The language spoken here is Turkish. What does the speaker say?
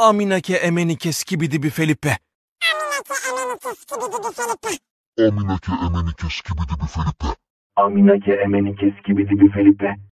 Aminake emenike skibidi Felipe. Aminake emenike skibidi Felipe. Aminake emenike skibidi Felipe. Aminake emenike skibidi Felipe.